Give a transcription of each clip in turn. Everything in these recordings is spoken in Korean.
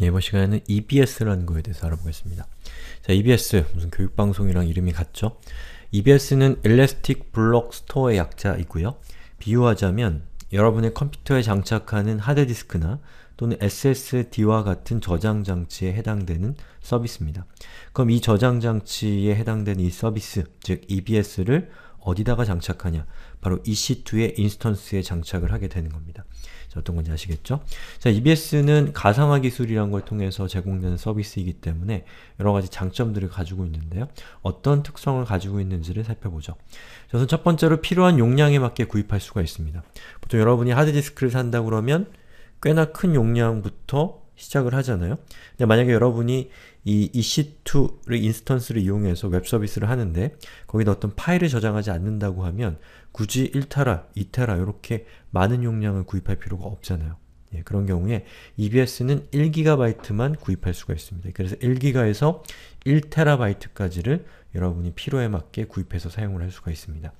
이번 시간에는 EBS라는 거에 대해서 알아보겠습니다. 자, EBS, 무슨 교육방송이랑 이름이 같죠? EBS는 Elastic Block Store의 약자이고요. 비유하자면 여러분의 컴퓨터에 장착하는 하드디스크나 또는 SSD와 같은 저장장치에 해당되는 서비스입니다. 그럼 이 저장장치에 해당되는 이 서비스, 즉 EBS를 어디다가 장착하냐? 바로 EC2의 인스턴스에 장착을 하게 되는 겁니다. 자, 어떤 건지 아시겠죠? 자, EBS는 가상화 기술이란 걸 통해서 제공되는 서비스이기 때문에 여러 가지 장점들을 가지고 있는데요. 어떤 특성을 가지고 있는지를 살펴보죠. 자, 우선 첫 번째로 필요한 용량에 맞게 구입할 수가 있습니다. 보통 여러분이 하드디스크를 산다 그러면 꽤나 큰 용량부터 시작을 하잖아요. 근데 만약에 여러분이 이 EC2를 인스턴스를 이용해서 웹 서비스를 하는데 거기다 어떤 파일을 저장하지 않는다고 하면 굳이 1테라, 2테라 이렇게 많은 용량을 구입할 필요가 없잖아요. 예, 그런 경우에 EBS는 1GB만 구입할 수가 있습니다. 그래서 1 g b 에서 1TB까지를 여러분이 필요에 맞게 구입해서 사용을 할 수가 있습니다.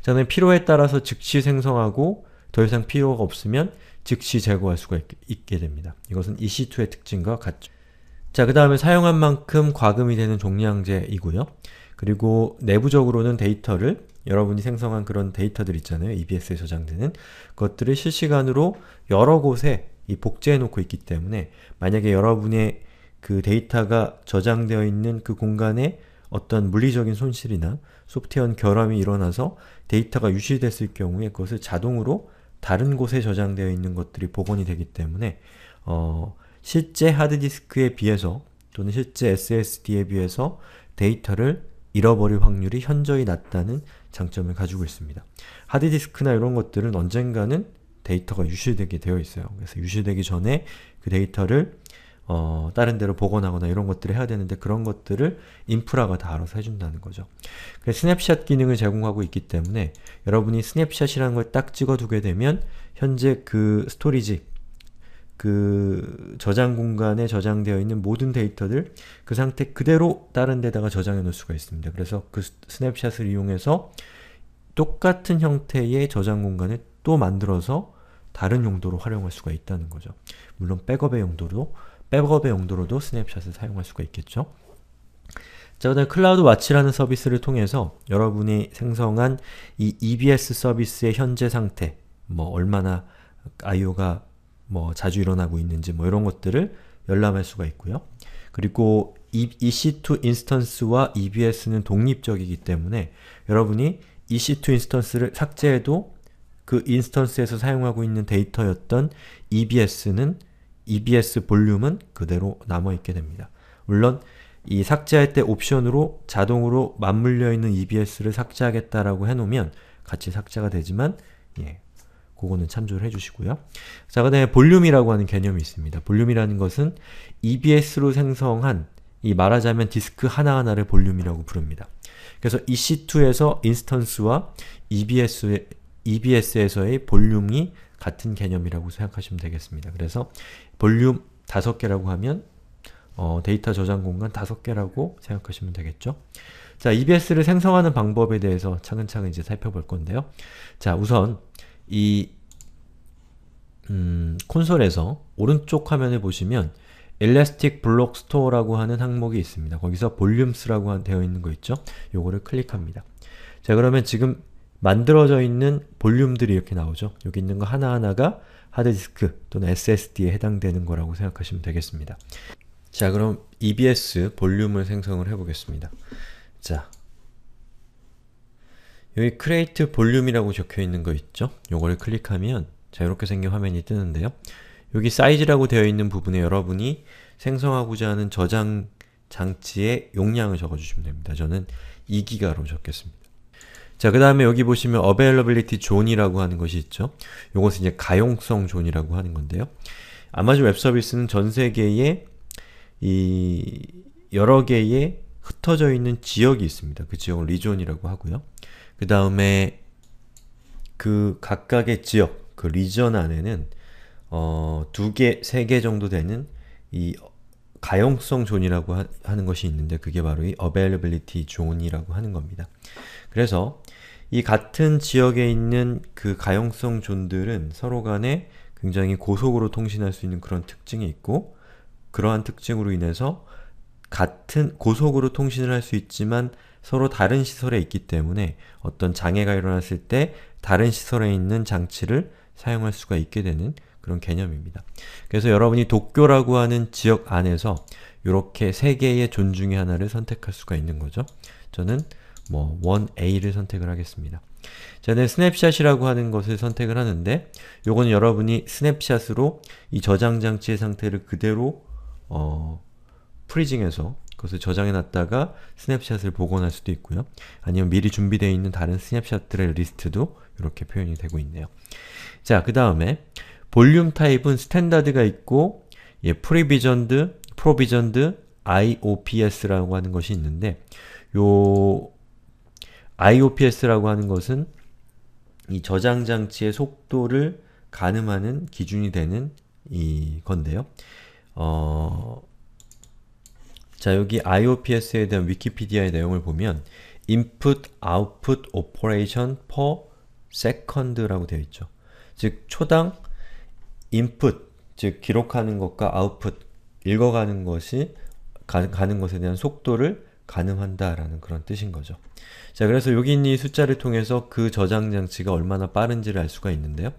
자, 다 필요에 따라서 즉시 생성하고 더 이상 필요가 없으면 즉시 제거할 수가 있, 게 됩니다. 이것은 EC2의 특징과 같죠. 자, 그 다음에 사용한 만큼 과금이 되는 종량제이고요. 그리고 내부적으로는 데이터를 여러분이 생성한 그런 데이터들 있잖아요. EBS에 저장되는 것들을 실시간으로 여러 곳에 이 복제해 놓고 있기 때문에 만약에 여러분의 그 데이터가 저장되어 있는 그 공간에 어떤 물리적인 손실이나 소프트웨어 결함이 일어나서 데이터가 유실됐을 경우에 그것을 자동으로 다른 곳에 저장되어 있는 것들이 복원이 되기 때문에 어, 실제 하드디스크에 비해서 또는 실제 SSD에 비해서 데이터를 잃어버릴 확률이 현저히 낮다는 장점을 가지고 있습니다. 하드디스크나 이런 것들은 언젠가는 데이터가 유실되게 되어 있어요. 그래서 유실되기 전에 그 데이터를 어, 다른 데로 복원하거나 이런 것들을 해야 되는데 그런 것들을 인프라가 다 알아서 해준다는 거죠. 그래서 스냅샷 기능을 제공하고 있기 때문에 여러분이 스냅샷이라는 걸 딱 찍어두게 되면 현재 그 스토리지, 그 저장 공간에 저장되어 있는 모든 데이터들 그 상태 그대로 다른 데다가 저장해 놓을 수가 있습니다. 그래서 그 스냅샷을 이용해서 똑같은 형태의 저장 공간을 또 만들어서 다른 용도로 활용할 수가 있다는 거죠. 물론 백업의 용도로 백업의 용도로도 스냅샷을 사용할 수가 있겠죠. 자, 그다음 클라우드 와치라는 서비스를 통해서 여러분이 생성한 이 EBS 서비스의 현재 상태, 뭐 얼마나 IO가 뭐 자주 일어나고 있는지 뭐 이런 것들을 열람할 수가 있고요. 그리고 EC2 인스턴스와 EBS는 독립적이기 때문에 여러분이 EC2 인스턴스를 삭제해도 그 인스턴스에서 사용하고 있는 데이터였던 EBS는 EBS 볼륨은 그대로 남아있게 됩니다. 물론 이 삭제할 때 옵션으로 자동으로 맞물려 있는 EBS를 삭제하겠다라고 해놓으면 같이 삭제가 되지만 예, 그거는 참조를 해주시고요. 자, 그 다음에 볼륨이라고 하는 개념이 있습니다. 볼륨이라는 것은 EBS로 생성한 이 말하자면 디스크 하나하나를 볼륨이라고 부릅니다. 그래서 EC2에서 인스턴스와 e b s EBS에서의 볼륨이 같은 개념이라고 생각하시면 되겠습니다. 그래서 볼륨 5개라고 하면 어, 데이터 저장 공간 5개라고 생각하시면 되겠죠. 자, EBS를 생성하는 방법에 대해서 차근차근 이제 살펴볼 건데요. 자, 우선 이 음, 콘솔에서 오른쪽 화면을 보시면 Elastic Block s t o r e 라고 하는 항목이 있습니다. 거기서 볼륨스라고 되어 있는 거 있죠? 요거를 클릭합니다. 자 그러면 지금 만들어져 있는 볼륨들이 이렇게 나오죠. 여기 있는 거 하나하나가 하드디스크 또는 SSD에 해당되는 거라고 생각하시면 되겠습니다. 자 그럼 EBS 볼륨을 생성을 해보겠습니다. 자 여기 create 볼륨이라고 적혀있는 거 있죠? 요거를 클릭하면 자 이렇게 생긴 화면이 뜨는데요. 여기 사이즈라고 되어 있는 부분에 여러분이 생성하고자 하는 저장 장치의 용량을 적어주시면 됩니다. 저는 2기가로 적겠습니다. 자, 그 다음에 여기 보시면 availability 존이라고 하는 것이 있죠. 요것은 이제 가용성 존이라고 하는 건데요. 아마존 웹 서비스는 전 세계에 이 여러 개의 흩어져 있는 지역이 있습니다. 그 지역을 리존이라고 하고요. 그 다음에 그 각각의 지역, 그 리전 안에는 어, 두 개, 세 개 정도 되는 이 가용성 존이라고 하, 는 것이 있는데 그게 바로 이 availability 존이라고 하는 겁니다. 그래서 이 같은 지역에 있는 그 가용성 존들은 서로 간에 굉장히 고속으로 통신할 수 있는 그런 특징이 있고 그러한 특징으로 인해서 같은 고속으로 통신을 할 수 있지만 서로 다른 시설에 있기 때문에 어떤 장애가 일어났을 때 다른 시설에 있는 장치를 사용할 수가 있게 되는 그런 개념입니다. 그래서 여러분이 도쿄라고 하는 지역 안에서 이렇게 세 개의 존 중에 하나를 선택할 수가 있는 거죠. 저는 뭐 1A를 선택을 하겠습니다. 저는 네, 스냅샷이라고 하는 것을 선택을 하는데 요건 여러분이 스냅샷으로 이 저장 장치의 상태를 그대로 어, 프리징해서 그것을 저장해놨다가 스냅샷을 복원할 수도 있고요. 아니면 미리 준비되어 있는 다른 스냅샷들의 리스트도 이렇게 표현이 되고 있네요. 자, 그 다음에 볼륨 타입은 스탠다드가 있고 예, 프리비전드, 프로비전드, IOPS라고 하는 것이 있는데 요 IOPS라고 하는 것은 이 저장 장치의 속도를 가늠하는 기준이 되는 이 건데요. 어, 자, 여기 IOPS에 대한 위키피디아의 내용을 보면 input output operation per second라고 되어 있죠. 즉 초당 input 즉 기록하는 것과 output 읽어가는 것이 가, 가는 것에 대한 속도를 가늠한다라는 그런 뜻인 거죠. 자, 그래서 여기 있는 이 숫자를 통해서 그 저장 장치가 얼마나 빠른지를 알 수가 있는데요.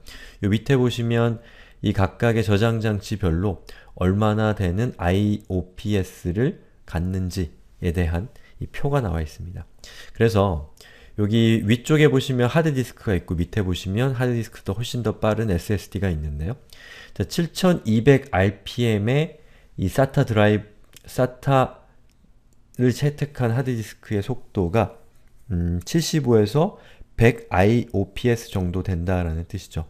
요 밑에 보시면 이 각각의 저장 장치별로 얼마나 되는 IOPS를 갔는지에 대한 이 표가 나와 있습니다. 그래서 여기 위쪽에 보시면 하드디스크가 있고 밑에 보시면 하드디스크도 훨씬 더 빠른 SSD가 있는데요. 자, 7200rpm의 이 SATA 드라이브, SATA를 채택한 하드디스크의 속도가 음, 75에서 100 IOPS 정도 된다라는 뜻이죠.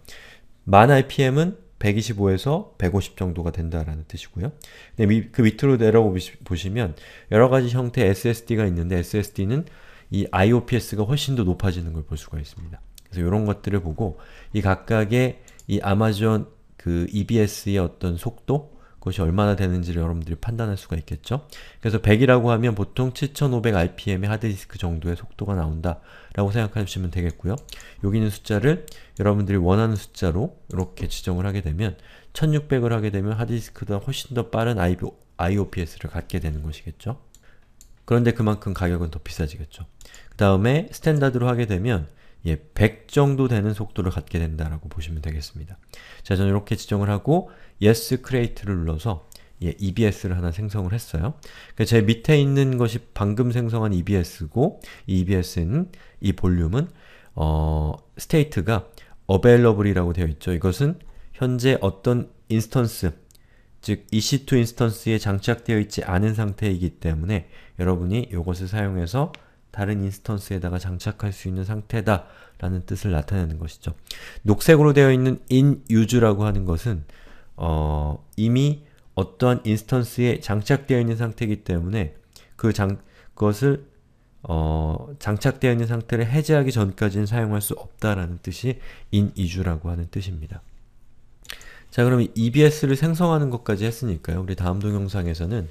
만 IPM은 125에서 150 정도가 된다라는 뜻이고요. 근데 그 밑으로 내려 보시면 여러 가지 형태의 SSD가 있는데 SSD는 이 IOPS가 훨씬 더 높아지는 걸 볼 수가 있습니다. 그래서 이런 것들을 보고 이 각각의 이 아마존 그 EBS의 어떤 속도 그 것이 얼마나 되는지를 여러분들이 판단할 수가 있겠죠? 그래서 100이라고 하면 보통 7500rpm의 하드디스크 정도의 속도가 나온다 라고 생각하시면 되겠고요. 여기 있는 숫자를 여러분들이 원하는 숫자로 이렇게 지정을 하게 되면 1600을 하게 되면 하드디스크보다 훨씬 더 빠른 IOPS를 갖게 되는 것이겠죠? 그런데 그만큼 가격은 더 비싸지겠죠. 그 다음에 스탠다드로 하게 되면 예, 100 정도 되는 속도를 갖게 된다라고 보시면 되겠습니다. 자, 저는 이렇게 지정을 하고 yes create를 눌러서 예, EBS를 하나 생성을 했어요. 그러니까 제 밑에 있는 것이 방금 생성한 EBS고 이 EBS는, 이 볼륨은 어, state가 available이라고 되어 있죠. 이것은 현재 어떤 인스턴스, 즉 EC2 인스턴스에 장착되어 있지 않은 상태이기 때문에 여러분이 이것을 사용해서 다른 인스턴스에다가 장착할 수 있는 상태다 라는 뜻을 나타내는 것이죠. 녹색으로 되어 있는 in use라고 하는 것은 어, 이미 어떠한 인스턴스에 장착되어 있는 상태이기 때문에 그 장, 그것을 어, 장착되어 있는 상태를 해제하기 전까지는 사용할 수 없다라는 뜻이 in use라고 하는 뜻입니다. 자 그럼 EBS를 생성하는 것까지 했으니까요. 우리 다음 동영상에서는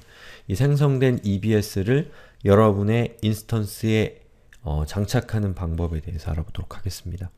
이 생성된 EBS를 여러분의 인스턴스에 어, 장착하는 방법에 대해서 알아보도록 하겠습니다.